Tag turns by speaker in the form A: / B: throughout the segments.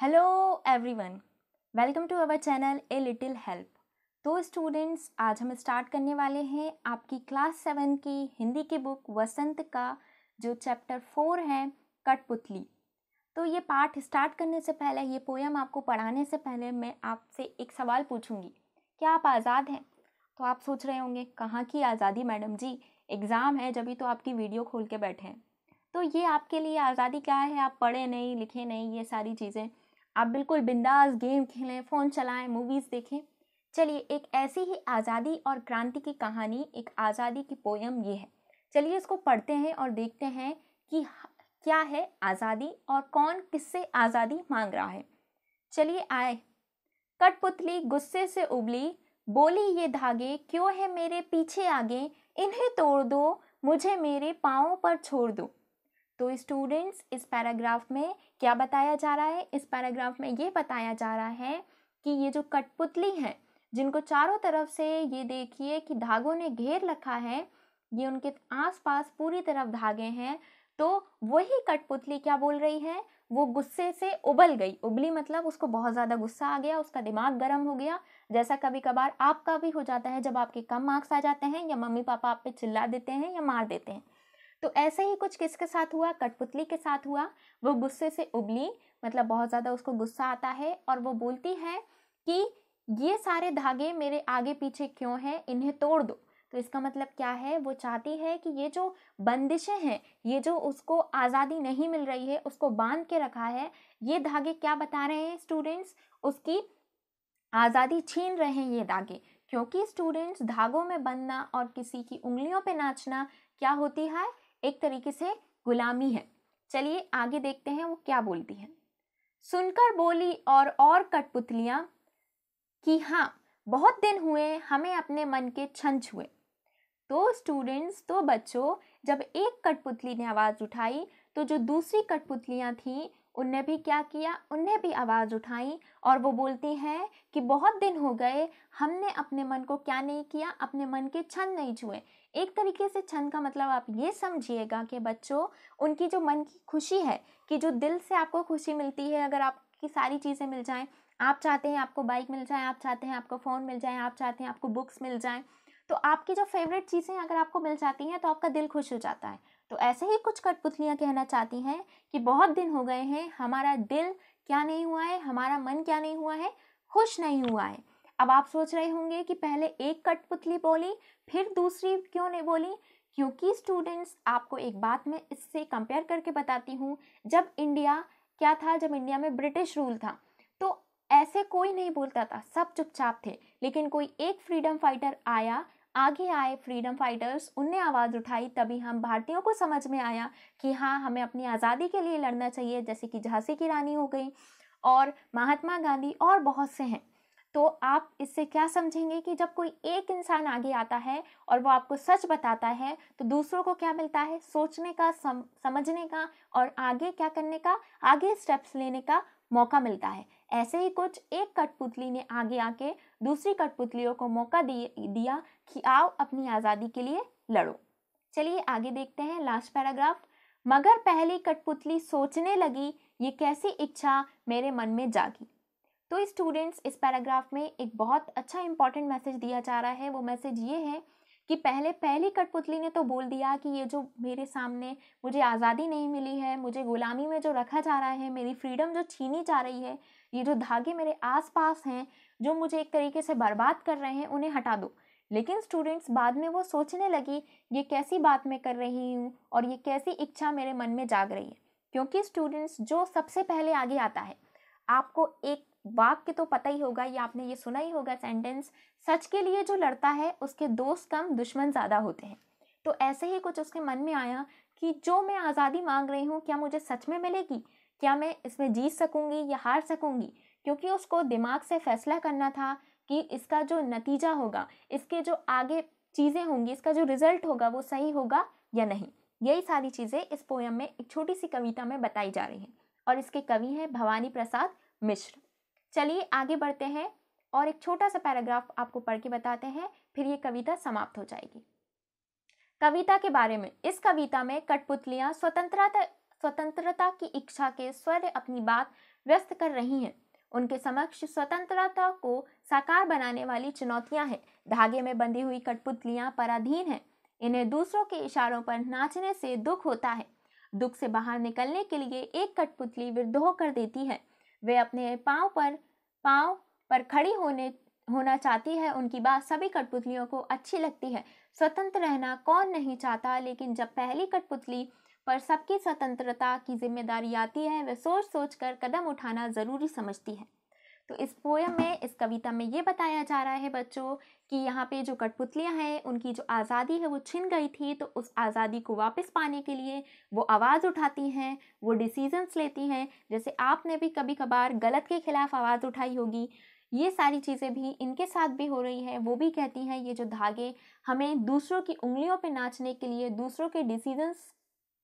A: hello everyone welcome to our channel a little help to students आज हम start करने वाले हैं आपकी क्लास सेवन की हिंदी की बुक वसंत का जो चैप्टर फोर है कठपुतली तो ये पाठ स्टार्ट करने से पहले ये पोएम आपको पढ़ाने से पहले मैं आपसे एक सवाल पूछूंगी क्या आप आज़ाद हैं तो आप सोच रहे होंगे कहाँ की आज़ादी मैडम जी एग्ज़ाम है जब तो आपकी वीडियो खोल के बैठे हैं तो ये आपके लिए आज़ादी क्या है आप पढ़े नहीं लिखे नहीं ये सारी चीज़ें आप बिल्कुल बिंदास गेम खेलें फ़ोन चलाएं मूवीज़ देखें चलिए एक ऐसी ही आज़ादी और क्रांति की कहानी एक आज़ादी की पोयम ये है चलिए इसको पढ़ते हैं और देखते हैं कि क्या है आज़ादी और कौन किससे आज़ादी मांग रहा है चलिए आए कठपुतली गुस्से से उबली बोली ये धागे क्यों है मेरे पीछे आगे इन्हें तोड़ दो मुझे मेरे पाँव पर छोड़ दो तो स्टूडेंट्स इस पैराग्राफ में क्या बताया जा रहा है इस पैराग्राफ में ये बताया जा रहा है कि ये जो कठपुतली हैं जिनको चारों तरफ से ये देखिए कि धागों ने घेर रखा है ये उनके आसपास पूरी तरफ धागे हैं तो वही कठपुतली क्या बोल रही है वो गुस्से से उबल गई उबली मतलब उसको बहुत ज़्यादा गुस्सा आ गया उसका दिमाग गर्म हो गया जैसा कभी कभार आपका भी हो जाता है जब आपके कम मार्क्स आ जाते हैं या मम्मी पापा आप पे चिल्ला देते हैं या मार देते हैं तो ऐसे ही कुछ किसके साथ हुआ कठपुतली के साथ हुआ वो गुस्से से उबली मतलब बहुत ज़्यादा उसको गुस्सा आता है और वो बोलती है कि ये सारे धागे मेरे आगे पीछे क्यों हैं इन्हें तोड़ दो तो इसका मतलब क्या है वो चाहती है कि ये जो बंदिशें हैं ये जो उसको आज़ादी नहीं मिल रही है उसको बांध के रखा है ये धागे क्या बता रहे हैं स्टूडेंट्स उसकी आज़ादी छीन रहे हैं ये धागे क्योंकि स्टूडेंट्स धागों में बंधना और किसी की उंगलियों पे नाचना क्या होती है एक तरीके से गुलामी है चलिए आगे देखते हैं वो क्या बोलती है सुनकर बोली और और कठपुतलियाँ कि हाँ बहुत दिन हुए हमें अपने मन के छंच हुए तो स्टूडेंट्स तो बच्चों जब एक कठपुतली ने आवाज़ उठाई तो जो दूसरी कठपुतलियाँ थीं उनने भी क्या किया उनने भी आवाज़ उठाई और वो बोलती हैं कि बहुत दिन हो गए हमने अपने मन को क्या नहीं किया अपने मन के छंद नहीं छुए एक तरीके से छंद का मतलब आप ये समझिएगा कि बच्चों उनकी जो मन की खुशी है कि जो दिल से आपको खुशी मिलती है अगर आपकी सारी चीज़ें मिल जाएं आप चाहते हैं आपको बाइक मिल जाए आप चाहते हैं आपको फ़ोन मिल जाए आप चाहते हैं आपको बुक्स मिल जाएँ तो आपकी जो फेवरेट चीज़ें अगर आपको मिल जाती हैं तो आपका दिल खुश हो जाता है तो ऐसे ही कुछ कठपुतलियाँ कहना चाहती हैं कि बहुत दिन हो गए हैं हमारा दिल क्या नहीं हुआ है हमारा मन क्या नहीं हुआ है खुश नहीं हुआ है अब आप सोच रहे होंगे कि पहले एक कठपुतली बोली फिर दूसरी क्यों नहीं बोली क्योंकि स्टूडेंट्स आपको एक बात मैं इससे कंपेयर करके बताती हूँ जब इंडिया क्या था जब इंडिया में ब्रिटिश रूल था तो ऐसे कोई नहीं बोलता था सब चुपचाप थे लेकिन कोई एक फ्रीडम फाइटर आया आगे आए फ्रीडम फाइटर्स उनने आवाज़ उठाई तभी हम भारतीयों को समझ में आया कि हाँ हमें अपनी आज़ादी के लिए लड़ना चाहिए जैसे कि झांसी की रानी हो गई और महात्मा गांधी और बहुत से हैं तो आप इससे क्या समझेंगे कि जब कोई एक इंसान आगे आता है और वो आपको सच बताता है तो दूसरों को क्या मिलता है सोचने का सम, समझने का और आगे क्या करने का आगे स्टेप्स लेने का मौका मिलता है ऐसे ही कुछ एक कठपुतली ने आगे आके दूसरी कठपुतलियों को मौका दिया कि आओ अपनी आज़ादी के लिए लड़ो चलिए आगे देखते हैं लास्ट पैराग्राफ मगर पहली कठपुतली सोचने लगी ये कैसी इच्छा मेरे मन में जागी तो स्टूडेंट्स इस, इस पैराग्राफ में एक बहुत अच्छा इंपॉर्टेंट मैसेज दिया जा रहा है वो मैसेज ये है कि पहले पहली कठपुतली ने तो बोल दिया कि ये जो मेरे सामने मुझे आज़ादी नहीं मिली है मुझे ग़ुलामी में जो रखा जा रहा है मेरी फ्रीडम जो छीनी जा रही है ये जो धागे मेरे आसपास हैं जो मुझे एक तरीके से बर्बाद कर रहे हैं उन्हें हटा दो लेकिन स्टूडेंट्स बाद में वो सोचने लगी ये कैसी बात मैं कर रही हूँ और ये कैसी इच्छा मेरे मन में जाग रही है क्योंकि स्टूडेंट्स जो सबसे पहले आगे आता है आपको एक वाक्य तो पता ही होगा या आपने ये सुना ही होगा सेंटेंस सच के लिए जो लड़ता है उसके दोस्त कम दुश्मन ज़्यादा होते हैं तो ऐसे ही कुछ उसके मन में आया कि जो मैं आज़ादी मांग रही हूँ क्या मुझे सच में मिलेगी क्या मैं इसमें जीत सकूंगी या हार सकूंगी क्योंकि उसको दिमाग से फैसला करना था कि इसका जो नतीजा होगा इसके जो आगे चीज़ें होंगी इसका जो रिजल्ट होगा वो सही होगा या नहीं यही सारी चीज़ें इस पोयम में एक छोटी सी कविता में बताई जा रही हैं और इसके कवि हैं भवानी प्रसाद मिश्र चलिए आगे बढ़ते हैं और एक छोटा सा पैराग्राफ आपको पढ़ के बताते हैं फिर ये कविता समाप्त हो जाएगी कविता के बारे में इस कविता में कठपुतलियाँ स्वतंत्रता स्वतंत्रता की इच्छा के स्वर अपनी बात व्यस्त कर रही हैं उनके समक्ष स्वतंत्रता को साकार बनाने वाली चुनौतियां हैं धागे में बंधी हुई कठपुतलियां पराधीन हैं इन्हें दूसरों के इशारों पर नाचने से दुख होता है दुख से बाहर निकलने के लिए एक कठपुतली विद्रोह कर देती है वे अपने पाँव पर पाँव पर खड़ी होने होना चाहती है उनकी बात सभी कठपुतलियों को अच्छी लगती है स्वतंत्र रहना कौन नहीं चाहता लेकिन जब पहली कठपुतली पर सबकी स्वतंत्रता की जिम्मेदारी आती है वह सोच सोच कर कदम उठाना ज़रूरी समझती है तो इस पोयम में इस कविता में ये बताया जा रहा है बच्चों कि यहाँ पे जो कठपुतलियाँ हैं उनकी जो आज़ादी है वो छिन गई थी तो उस आज़ादी को वापस पाने के लिए वो आवाज़ उठाती हैं वो डिसीजंस लेती हैं जैसे आपने भी कभी कभार गलत के ख़िलाफ़ आवाज़ उठाई होगी ये सारी चीज़ें भी इनके साथ भी हो रही हैं वो भी कहती हैं ये जो धागे हमें दूसरों की उंगलियों पे नाचने के लिए दूसरों के डिसीजंस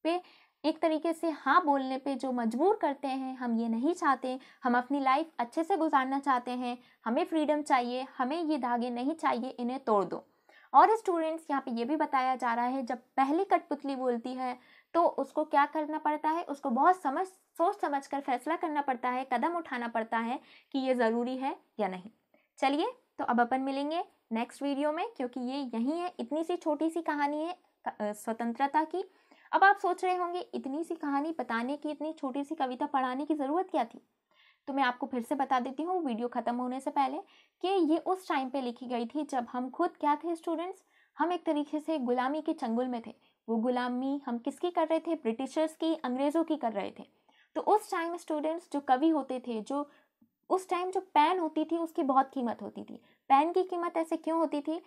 A: पे एक तरीके से हाँ बोलने पे जो मजबूर करते हैं हम ये नहीं चाहते हम अपनी लाइफ अच्छे से गुजारना चाहते हैं हमें फ्रीडम चाहिए हमें ये धागे नहीं चाहिए इन्हें तोड़ दो और स्टूडेंट्स यहाँ पे ये भी बताया जा रहा है जब पहली कठपुतली बोलती है तो उसको क्या करना पड़ता है उसको बहुत समझ सोच समझ कर फैसला करना पड़ता है कदम उठाना पड़ता है कि ये ज़रूरी है या नहीं चलिए तो अब अपन मिलेंगे नेक्स्ट वीडियो में क्योंकि ये यही है इतनी सी छोटी सी कहानी है स्वतंत्रता की अब आप सोच रहे होंगे इतनी सी कहानी बताने की इतनी छोटी सी कविता पढ़ाने की ज़रूरत क्या थी तो मैं आपको फिर से बता देती हूँ वीडियो ख़त्म होने से पहले कि ये उस टाइम पे लिखी गई थी जब हम खुद क्या थे स्टूडेंट्स हम एक तरीके से गुलामी के चंगुल में थे वो गुलामी हम किसकी कर रहे थे ब्रिटिशर्स की अंग्रेज़ों की कर रहे थे तो उस टाइम स्टूडेंट्स जो कवि होते थे जो उस टाइम जो पेन होती थी उसकी बहुत कीमत होती थी पेन की कीमत ऐसे क्यों होती थी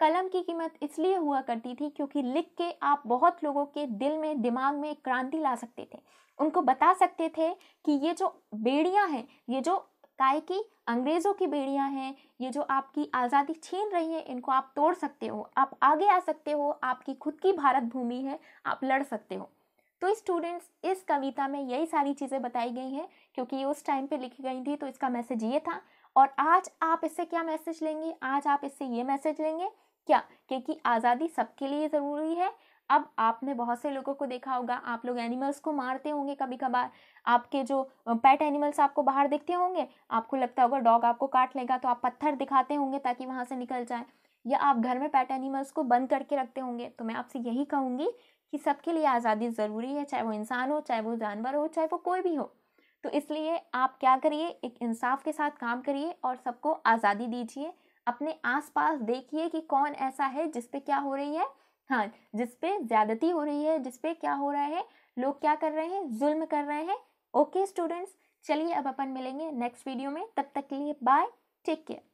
A: कलम की कीमत इसलिए हुआ करती थी क्योंकि लिख के आप बहुत लोगों के दिल में दिमाग में क्रांति ला सकते थे उनको बता सकते थे कि ये जो बेड़ियाँ हैं ये जो काय की अंग्रेज़ों की बेड़ियाँ हैं ये जो आपकी आज़ादी छीन रही है इनको आप तोड़ सकते हो आप आगे आ सकते हो आपकी खुद की भारत भूमि है आप लड़ सकते हो तो स्टूडेंट्स इस, इस कविता में यही सारी चीज़ें बताई गई हैं क्योंकि ये उस टाइम पे लिखी गई थी तो इसका मैसेज ये था और आज आप इससे क्या मैसेज लेंगे आज आप इससे ये मैसेज लेंगे क्या क्योंकि आज़ादी सबके लिए ज़रूरी है अब आपने बहुत से लोगों को देखा होगा आप लोग एनिमल्स को मारते होंगे कभी कभार आपके जो पेट एनिमल्स आपको बाहर दिखते होंगे आपको लगता होगा डॉग आपको काट लेगा तो आप पत्थर दिखाते होंगे ताकि वहाँ से निकल जाए या आप घर में पेट एनिमल्स को बंद करके रखते होंगे तो मैं आपसे यही कहूँगी कि सबके लिए आज़ादी ज़रूरी है चाहे वो इंसान हो चाहे वो जानवर हो चाहे वो कोई भी हो तो इसलिए आप क्या करिए एक इंसाफ के साथ काम करिए और सबको आज़ादी दीजिए अपने आसपास देखिए कि कौन ऐसा है जिस पे क्या हो रही है हाँ जिस पे ज़्यादती हो रही है जिस पे क्या हो रहा है लोग क्या कर रहे हैं जुल्म कर रहे हैं ओके स्टूडेंट्स चलिए अब अपन मिलेंगे नेक्स्ट वीडियो में तब तक के लिए बाय टेक केयर